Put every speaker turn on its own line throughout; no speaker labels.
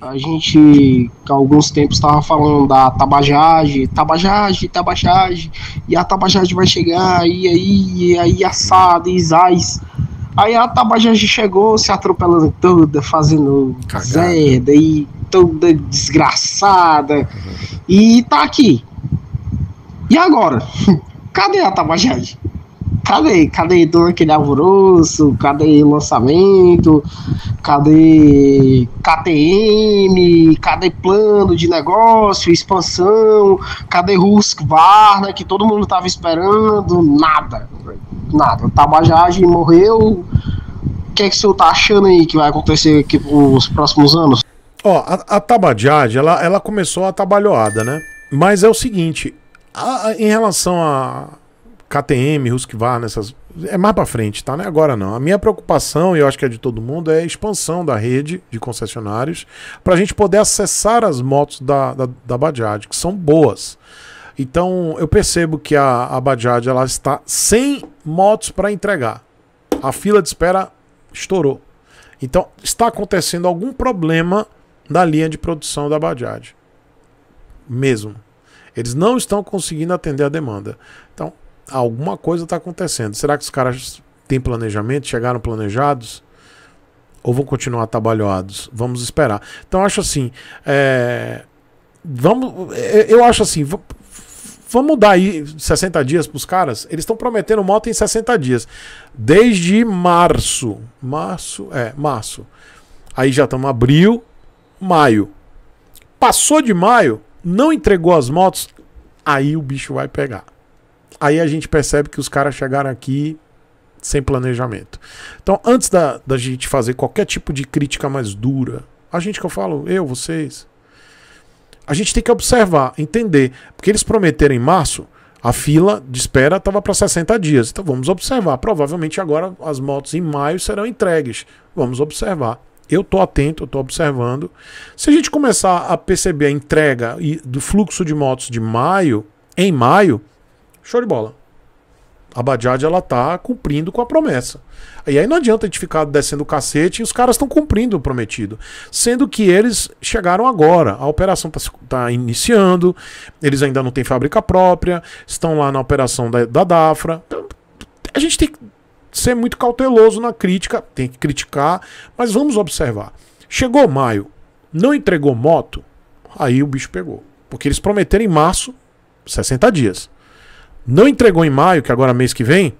A gente, há alguns tempos, estava falando da tabajage tabajage tabajage e a tabajage vai chegar, e aí, e aí, assado, e zaz. Aí a tabajage chegou, se atropelando toda, fazendo Cagada. zerda, e toda desgraçada, uhum. e tá aqui. E agora? Cadê a tabajage cadê? Cadê dor que é alvoroço? Cadê lançamento? Cadê KTM? Cadê plano de negócio, expansão? Cadê Rusk Varna que todo mundo tava esperando? Nada. Nada. a Tabajage morreu. O que é que o senhor tá achando aí que vai acontecer aqui nos próximos anos? Ó, a, a ela, ela começou a trabalhoada, né? Mas é o seguinte, a, a, em relação a, KTM, Husqvarna, essas é mais para frente, tá? Não é agora não. A minha preocupação, e eu acho que é de todo mundo, é a expansão da rede de concessionários para a gente poder acessar as motos da, da, da, Bajaj, que são boas. Então, eu percebo que a, a Bajaj ela está sem motos para entregar. A fila de espera estourou. Então, está acontecendo algum problema na linha de produção da Bajaj. Mesmo. Eles não estão conseguindo atender a demanda. Então, alguma coisa está acontecendo. Será que os caras têm planejamento? Chegaram planejados? Ou vão continuar atabalhoados? Vamos esperar. Então, acho assim. É... Vamos, é, eu acho assim. Vamos dar aí 60 dias para os caras? Eles estão prometendo moto em 60 dias. Desde março. Março? É, março. Aí já estamos abril, maio. Passou de maio, não entregou as motos, aí o bicho vai pegar. Aí a gente percebe que os caras chegaram aqui sem planejamento. Então, antes da, da gente fazer qualquer tipo de crítica mais dura, a gente que eu falo, eu, vocês, a gente tem que observar, entender. Porque eles prometeram em março, a fila de espera estava para 60 dias. Então vamos observar. Provavelmente agora as motos em maio serão entregues. Vamos observar. Eu estou atento, estou observando. Se a gente começar a perceber a entrega do fluxo de motos de maio, em maio, Show de bola. A Bajaj ela tá cumprindo com a promessa. E aí não adianta a gente ficar descendo o cacete e os caras estão cumprindo o prometido. Sendo que eles chegaram agora, a operação está tá iniciando, eles ainda não têm fábrica própria, estão lá na operação da, da Dafra. Então, a gente tem que ser muito cauteloso na crítica, tem que criticar, mas vamos observar. Chegou maio, não entregou moto, aí o bicho pegou. Porque eles prometeram em março 60 dias não entregou em maio, que é agora é mês que vem,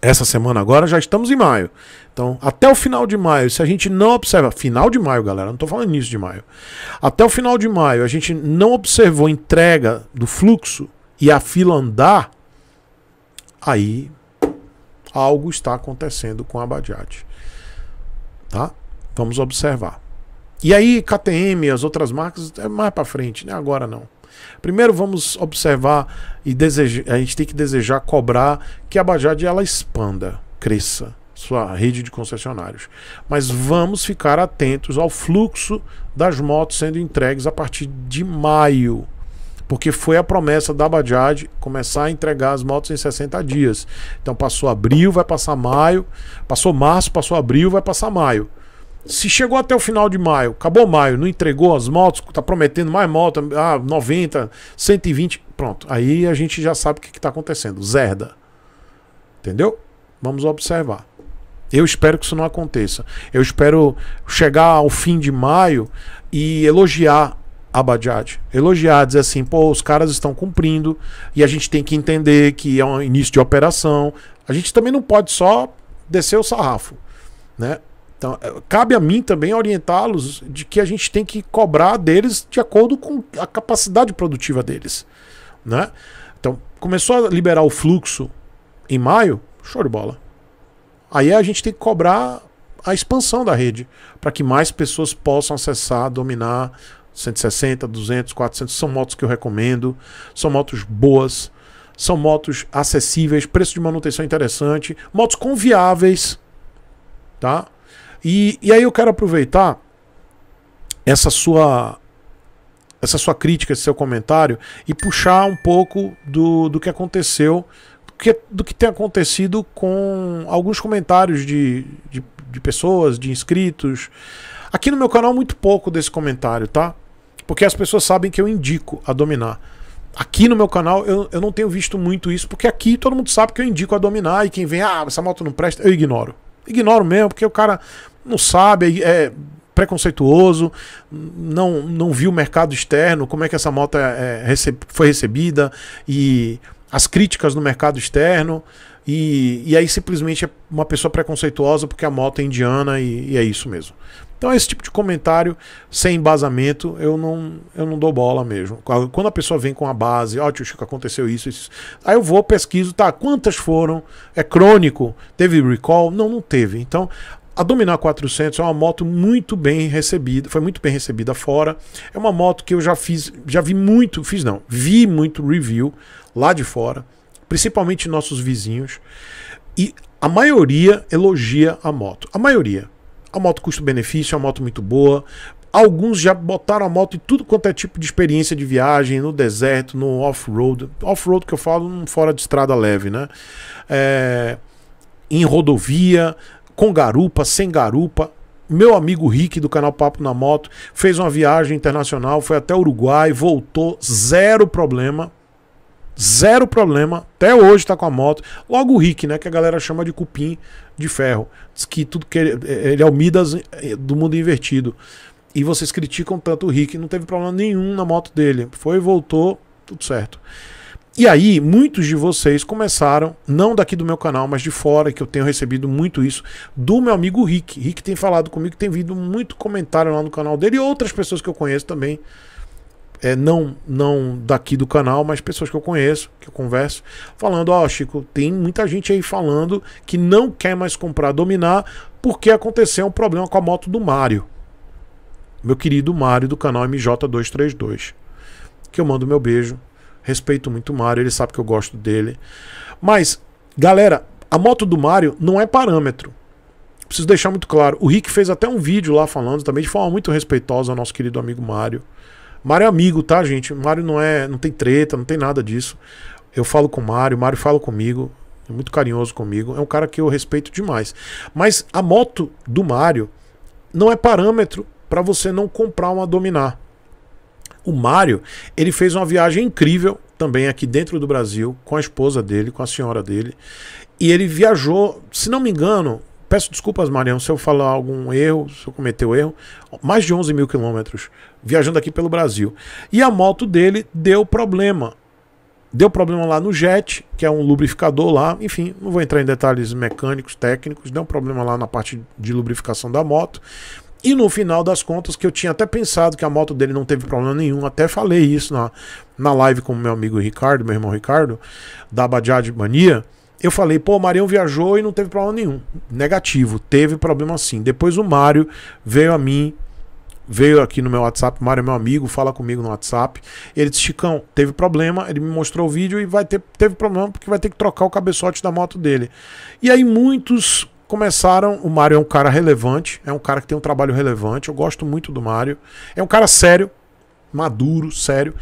essa semana agora já estamos em maio. Então, até o final de maio, se a gente não observa, final de maio, galera, não estou falando início de maio. Até o final de maio, a gente não observou entrega do fluxo e a fila andar, aí algo está acontecendo com a Bajaj. Tá? Vamos observar. E aí, KTM, as outras marcas, é mais para frente, né? Agora não. Primeiro vamos observar e desejar, a gente tem que desejar cobrar que a Bajaj ela expanda, cresça sua rede de concessionários. Mas vamos ficar atentos ao fluxo das motos sendo entregues a partir de maio. Porque foi a promessa da Bajaj começar a entregar as motos em 60 dias. Então passou abril, vai passar maio. Passou março, passou abril, vai passar maio se chegou até o final de maio, acabou maio, não entregou as motos, tá prometendo mais moto, ah, 90, 120, pronto. Aí a gente já sabe o que, que tá acontecendo. Zerda. Entendeu? Vamos observar. Eu espero que isso não aconteça. Eu espero chegar ao fim de maio e elogiar a Bajaj. Elogiar, dizer assim, pô, os caras estão cumprindo e a gente tem que entender que é um início de operação. A gente também não pode só descer o sarrafo, né? Então, é, cabe a mim também orientá-los de que a gente tem que cobrar deles de acordo com a capacidade produtiva deles. Né? Então, começou a liberar o fluxo em maio, show de bola. Aí a gente tem que cobrar a expansão da rede para que mais pessoas possam acessar, dominar 160, 200, 400. São motos que eu recomendo, são motos boas, são motos acessíveis, preço de manutenção interessante, motos conviáveis, tá? E, e aí eu quero aproveitar essa sua essa sua crítica, esse seu comentário e puxar um pouco do, do que aconteceu, do que, do que tem acontecido com alguns comentários de, de, de pessoas, de inscritos. Aqui no meu canal, muito pouco desse comentário, tá? Porque as pessoas sabem que eu indico a dominar. Aqui no meu canal eu, eu não tenho visto muito isso, porque aqui todo mundo sabe que eu indico a dominar e quem vem, ah, essa moto não presta, eu ignoro. Ignoro mesmo, porque o cara não sabe, é, é preconceituoso, não, não viu o mercado externo, como é que essa moto é, é receb foi recebida e as críticas no mercado externo. E, e aí simplesmente é uma pessoa preconceituosa porque a moto é indiana e, e é isso mesmo. Então, é esse tipo de comentário sem embasamento, eu não, eu não dou bola mesmo. Quando a pessoa vem com a base, ó, oh, tio Chico, aconteceu isso, isso. Aí eu vou, pesquiso, tá, quantas foram? É crônico? Teve recall? Não, não teve. Então, a Dominar 400 é uma moto muito bem recebida, foi muito bem recebida fora. É uma moto que eu já fiz, já vi muito, fiz não, vi muito review lá de fora, principalmente nossos vizinhos. E a maioria elogia a moto. A maioria. É a moto custo-benefício, é uma moto muito boa. Alguns já botaram a moto em tudo quanto é tipo de experiência de viagem, no deserto, no off-road. Off-road que eu falo, um fora de estrada leve, né? É, em rodovia, com garupa, sem garupa. Meu amigo Rick do canal Papo na Moto fez uma viagem internacional, foi até Uruguai, voltou, zero problema zero problema, até hoje tá com a moto. Logo o Rick, né, que a galera chama de cupim de ferro, diz que tudo que ele, é, ele é o Midas é, do mundo invertido. E vocês criticam tanto o Rick, não teve problema nenhum na moto dele. Foi, voltou, tudo certo. E aí, muitos de vocês começaram, não daqui do meu canal, mas de fora, que eu tenho recebido muito isso, do meu amigo Rick. Rick tem falado comigo, tem vindo muito comentário lá no canal dele e outras pessoas que eu conheço também é, não, não daqui do canal, mas pessoas que eu conheço, que eu converso, falando: Ó, oh, Chico, tem muita gente aí falando que não quer mais comprar Dominar porque aconteceu um problema com a moto do Mário. Meu querido Mário do canal MJ232. Que eu mando meu beijo. Respeito muito o Mário, ele sabe que eu gosto dele. Mas, galera, a moto do Mário não é parâmetro preciso deixar muito claro. O Rick fez até um vídeo lá falando também de forma muito respeitosa ao nosso querido amigo Mário. Mário é amigo, tá, gente? Mário não é, não tem treta, não tem nada disso. Eu falo com o Mário, Mário fala comigo, é muito carinhoso comigo, é um cara que eu respeito demais. Mas a moto do Mário não é parâmetro para você não comprar uma dominar. O Mário, ele fez uma viagem incrível também aqui dentro do Brasil com a esposa dele, com a senhora dele, e ele viajou, se não me engano, peço desculpas, Marião, se eu falar algum erro, se eu cometer erro, mais de 11 mil quilômetros viajando aqui pelo Brasil. E a moto dele deu problema. Deu problema lá no jet, que é um lubrificador lá, enfim, não vou entrar em detalhes mecânicos, técnicos, deu um problema lá na parte de lubrificação da moto. E no final das contas, que eu tinha até pensado que a moto dele não teve problema nenhum, até falei isso na, na live com meu amigo Ricardo, meu irmão Ricardo, da Bajaj Mania. Eu falei, pô, o Marião viajou e não teve problema nenhum. Negativo, teve problema sim. Depois o Mário veio a mim veio aqui no meu WhatsApp, Mário é meu amigo, fala comigo no WhatsApp. Ele disse: Chicão, teve problema, ele me mostrou o vídeo e vai ter, teve problema porque vai ter que trocar o cabeçote da moto dele. E aí muitos começaram. O Mário é um cara relevante, é um cara que tem um trabalho relevante, eu gosto muito do Mário. É um cara sério, maduro, sério,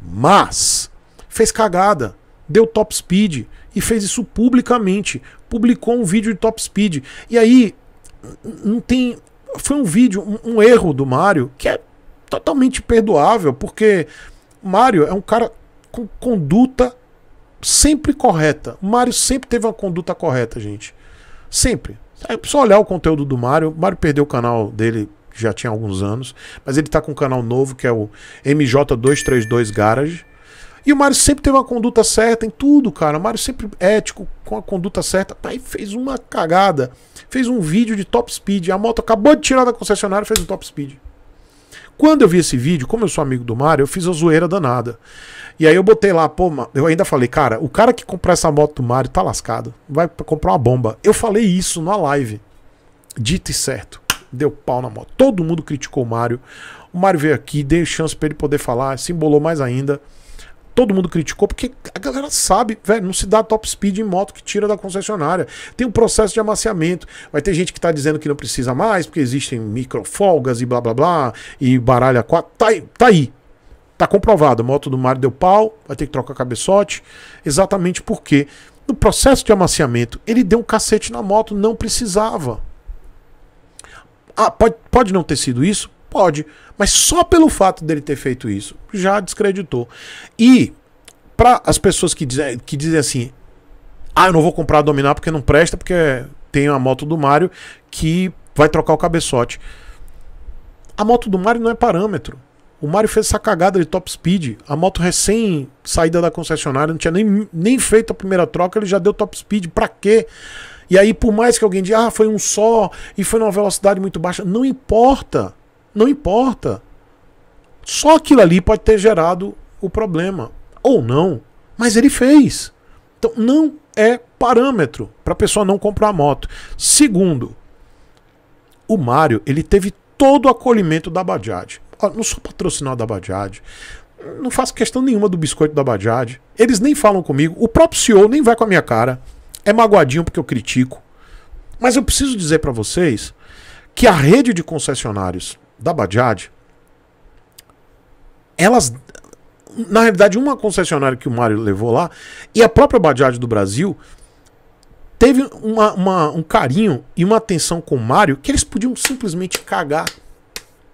mas fez cagada, deu top speed e fez isso publicamente. Publicou um vídeo de top speed. E aí não tem foi um vídeo, um, um erro do Mario que é totalmente perdoável, porque Mario é um cara com conduta sempre correta. O Mario sempre teve uma conduta correta, gente. Sempre. É só olhar o conteúdo do Mario. O Mario perdeu o canal dele já tinha alguns anos, mas ele tá com um canal novo que é o MJ232 Garage. E o Mário sempre teve uma conduta certa em tudo, cara. O Mário sempre ético, com a conduta certa. Tá aí fez uma cagada. Fez um vídeo de top speed. A moto acabou de tirar da concessionária e fez um top speed. Quando eu vi esse vídeo, como eu sou amigo do Mário, eu fiz a zoeira danada. E aí eu botei lá, pô, eu ainda falei, cara, o cara que comprar essa moto do Mário tá lascado. Vai comprar uma bomba. Eu falei isso na live. Dito e certo. Deu pau na moto. Todo mundo criticou o Mário. O Mário veio aqui, dei chance para ele poder falar, se embolou mais ainda todo mundo criticou, porque a galera sabe, velho, não se dá top speed em moto que tira da concessionária. Tem um processo de amaciamento. Vai ter gente que tá dizendo que não precisa mais, porque existem microfolgas e blá blá blá, e baralha 4. Tá, aí, tá aí. Tá comprovado. A moto do Mário deu pau, vai ter que trocar cabeçote. Exatamente porque no processo de amaciamento ele deu um cacete na moto, não precisava. Ah, pode, pode não ter sido isso? Pode, mas só pelo fato dele ter feito isso já descreditou. E para as pessoas que dizem, que dizem assim: ah, eu não vou comprar a Dominar porque não presta, porque tem a moto do Mario que vai trocar o cabeçote. A moto do Mario não é parâmetro. O Mario fez essa cagada de top speed. A moto recém saída da concessionária, não tinha nem, nem feito a primeira troca, ele já deu top speed. Para quê? E aí, por mais que alguém diga, ah, foi um só e foi numa velocidade muito baixa, não importa. Não importa. Só aquilo ali pode ter gerado o problema. Ou não. Mas ele fez. Então não é parâmetro para a pessoa não comprar a moto. Segundo, o Mário, ele teve todo o acolhimento da Bajaj. Não sou patrocinado da Bajaj. Não faço questão nenhuma do biscoito da Bajaj. Eles nem falam comigo. O próprio CEO nem vai com a minha cara. É magoadinho porque eu critico. Mas eu preciso dizer para vocês que a rede de concessionários da Bajaj, elas. Na realidade, uma concessionária que o Mário levou lá e a própria Bajaj do Brasil teve uma, uma, um carinho e uma atenção com o Mário que eles podiam simplesmente cagar.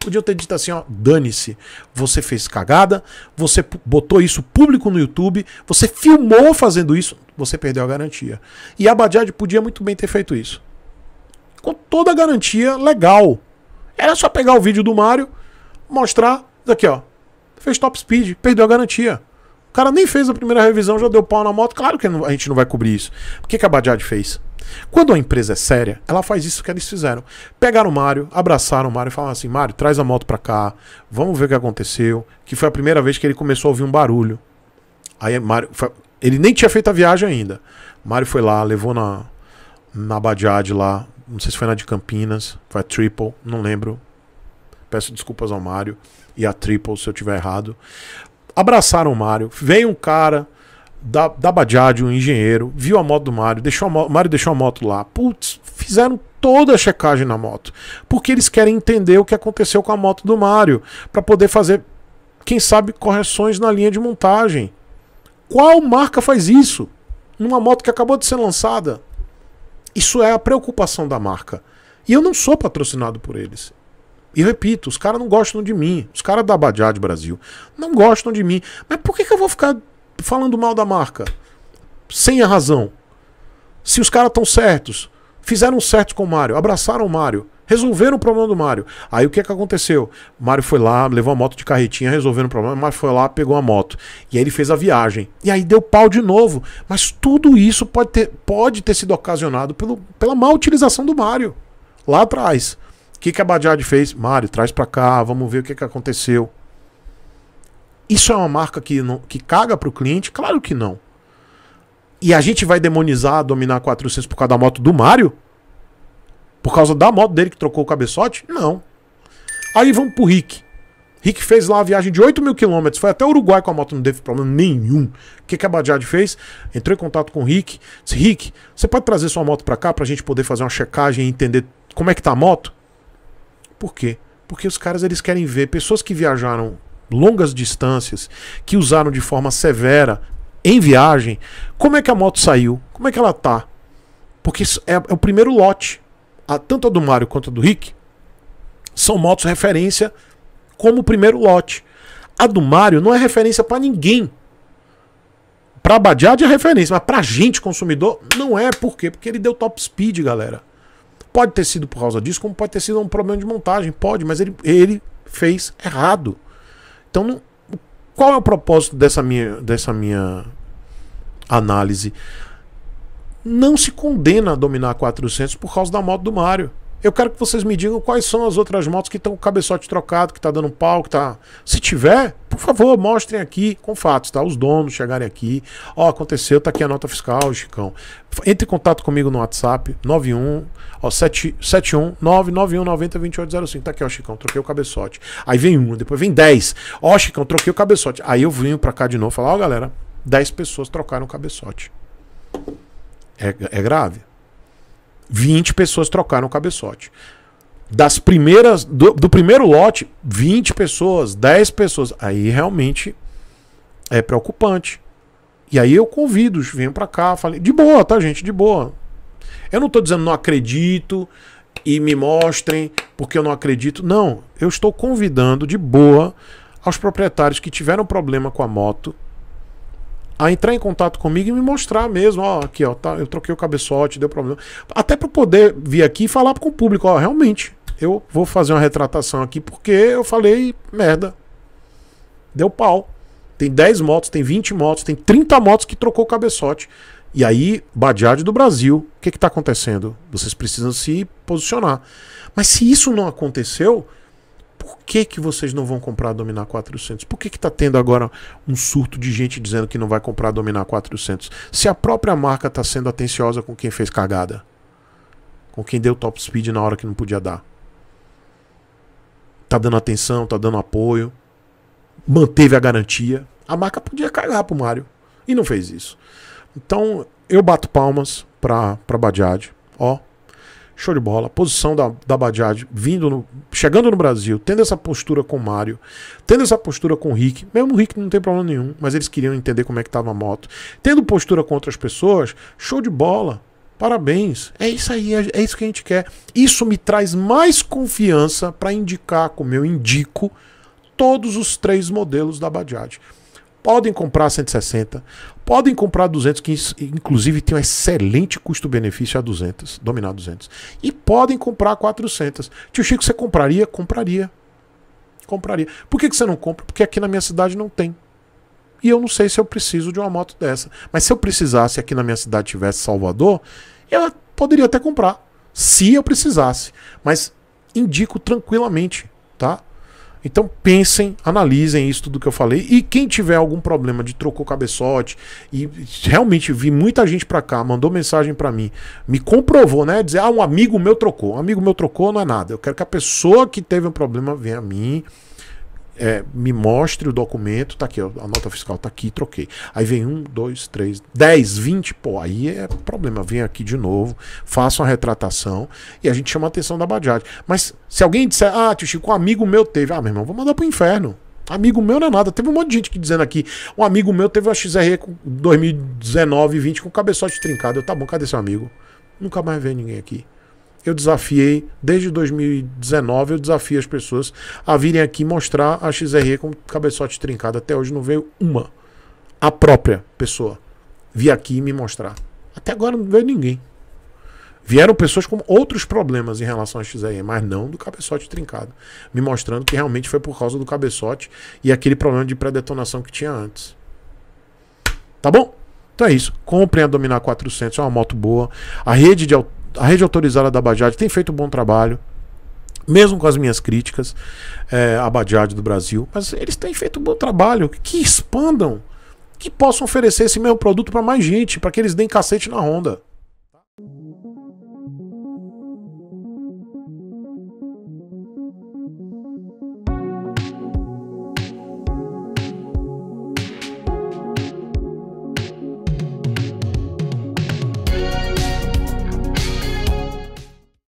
Podiam ter dito assim: ó, dane-se, você fez cagada, você botou isso público no YouTube, você filmou fazendo isso, você perdeu a garantia. E a Bajaj podia muito bem ter feito isso. Com toda a garantia legal era só pegar o vídeo do Mario, mostrar, daqui ó, fez top speed, perdeu a garantia. O cara nem fez a primeira revisão, já deu pau na moto. Claro que a gente não vai cobrir isso. O que, que a Bajaj fez? Quando a empresa é séria, ela faz isso que eles fizeram. Pegaram o Mário, abraçaram o Mário e falaram assim: Mário, traz a moto pra cá, vamos ver o que aconteceu. Que foi a primeira vez que ele começou a ouvir um barulho. Aí Mário. Foi... Ele nem tinha feito a viagem ainda. Mário foi lá, levou na, na Bajaj lá, não sei se foi na de Campinas, foi a Triple, não lembro. Peço desculpas ao Mário e a Triple se eu tiver errado. Abraçaram o Mário. Veio um cara da, da Bajaj, um engenheiro, viu a moto do Mário, deixou a, o Mário deixou a moto lá. Putz, fizeram toda a checagem na moto, porque eles querem entender o que aconteceu com a moto do Mário para poder fazer, quem sabe, correções na linha de montagem. Qual marca faz isso? Numa moto que acabou de ser lançada? Isso é a preocupação da marca. E eu não sou patrocinado por eles. E repito, os caras não gostam de mim. Os caras da Bajaj Brasil não gostam de mim. Mas por que, que eu vou ficar falando mal da marca? Sem a razão. Se os caras estão certos, fizeram certo com o Mário, abraçaram o Mário. Resolveram o problema do Mario. Aí o que é que aconteceu? Mario foi lá, levou a moto de carretinha, resolveram o problema, mas foi lá, pegou a moto. E aí ele fez a viagem. E aí deu pau de novo. Mas tudo isso pode ter, pode ter sido ocasionado pelo, pela má utilização do Mario. Lá atrás. O que, que a Bajaj fez? Mario, traz pra cá, vamos ver o que, que aconteceu. Isso é uma marca que, não, que caga pro cliente? Claro que não. E a gente vai demonizar dominar 400 por causa da moto do Mario? Por causa da moto dele que trocou o cabeçote? Não. Aí vamos pro Rick. Rick fez lá a viagem de 8 mil quilômetros, foi até o Uruguai com a moto, não teve problema nenhum. O que, que a Bajaj fez? Entrou em contato com o Rick. Disse, Rick, você pode trazer sua moto para cá pra gente poder fazer uma checagem e entender como é que tá a moto? Por quê? Porque os caras eles querem ver pessoas que viajaram longas distâncias, que usaram de forma severa em viagem, como é que a moto saiu? Como é que ela tá? Porque é, é o primeiro lote a, tanto a do Mario quanto a do Rick, são motos referência como o primeiro lote. A do Mario não é referência para ninguém. Pra Bajaj é referência, mas pra gente, consumidor, não é. Por quê? Porque ele deu top speed, galera. Pode ter sido por causa disso, como pode ter sido um problema de montagem. Pode, mas ele, ele fez errado. Então, não, qual é o propósito dessa minha, dessa minha análise? não se condena a dominar 400 por causa da moto do Mário. Eu quero que vocês me digam quais são as outras motos que estão com o cabeçote trocado, que está dando pau, que tá. Se tiver, por favor, mostrem aqui com fatos, tá? Os donos chegarem aqui. Ó, aconteceu, tá aqui a nota fiscal, Chicão. Entre em contato comigo no WhatsApp, 91, ó, 71 2805. Tá aqui, ó, Chicão, troquei o cabeçote. Aí vem um, depois vem 10. Ó, Chicão, troquei o cabeçote. Aí eu venho pra cá de novo falar, ó, galera, 10 pessoas trocaram o cabeçote. É, é grave. 20 pessoas trocaram o cabeçote. Das primeiras. Do, do, primeiro lote, 20 pessoas, 10 pessoas. Aí realmente é preocupante. E aí eu convido, venham para cá, falei, de boa, tá, gente? De boa. Eu não tô dizendo não acredito e me mostrem porque eu não acredito. Não, eu estou convidando de boa aos proprietários que tiveram problema com a moto a entrar em contato comigo e me mostrar mesmo, ó, aqui, ó, tá, eu troquei o cabeçote, deu problema. Até para poder vir aqui e falar com o público, ó, realmente, eu vou fazer uma retratação aqui porque eu falei merda. Deu pau. Tem 10 motos, tem 20 motos, tem 30 motos que trocou o cabeçote. E aí, Badiade do Brasil, o que está acontecendo? Vocês precisam se posicionar. Mas se isso não aconteceu, por que, que vocês não vão comprar a Dominar 400? Por que está tendo agora um surto de gente dizendo que não vai comprar a Dominar 400? Se a própria marca está sendo atenciosa com quem fez cagada, com quem deu top speed na hora que não podia dar, está dando atenção, está dando apoio, manteve a garantia, a marca podia cagar para o Mário e não fez isso. Então eu bato palmas para para Badiade, ó. Show de bola. Posição da, da Bajaj vindo no, chegando no Brasil, tendo essa postura com o Mário, tendo essa postura com o Rick. Mesmo o Rick não tem problema nenhum, mas eles queriam entender como é que estava a moto. Tendo postura com outras pessoas, show de bola. Parabéns. É isso aí, é, é isso que a gente quer. Isso me traz mais confiança para indicar, como eu indico, todos os três modelos da Bajaj. Podem comprar 160, Podem comprar 200, que inclusive tem um excelente custo-benefício a 200, dominar 200. E podem comprar 400. Tio Chico, você compraria? Compraria. Compraria. Por que, que você não compra? Porque aqui na minha cidade não tem. E eu não sei se eu preciso de uma moto dessa. Mas se eu precisasse aqui na minha cidade tivesse Salvador, eu poderia até comprar. Se eu precisasse. Mas indico tranquilamente, tá? Então pensem, analisem isso tudo que eu falei. E quem tiver algum problema de trocou cabeçote e realmente vi muita gente para cá, mandou mensagem para mim, me comprovou, né? Dizer, ah, um amigo meu trocou. Um amigo meu trocou não é nada. Eu quero que a pessoa que teve um problema venha a mim é, me mostre o documento, tá aqui, ó, a nota fiscal tá aqui, troquei. Aí vem um, dois, três, dez, vinte, pô, aí é problema. Vem aqui de novo, faça uma retratação e a gente chama a atenção da Bajaj. Mas se alguém disser, ah, tio Chico, um amigo meu teve, ah, meu irmão, vou mandar pro inferno. Amigo meu não é nada. Teve um monte de gente que dizendo aqui. Um amigo meu teve uma XRE 2019 20 com cabeçote trincado. Eu, tá bom, cadê seu amigo? Nunca mais vê ninguém aqui eu desafiei, desde 2019, eu desafio as pessoas a virem aqui mostrar a XRE com cabeçote trincado. Até hoje não veio uma. A própria pessoa vir aqui me mostrar. Até agora não veio ninguém. Vieram pessoas com outros problemas em relação à XRE, mas não do cabeçote trincado. Me mostrando que realmente foi por causa do cabeçote e aquele problema de pré-detonação que tinha antes. Tá bom? Então é isso. Comprem a Dominar 400, é uma moto boa. A rede de, a rede autorizada da Bajaj tem feito um bom trabalho, mesmo com as minhas críticas é, à Bajaj do Brasil, mas eles têm feito um bom trabalho, que expandam, que possam oferecer esse mesmo produto para mais gente, para que eles deem cacete na Honda.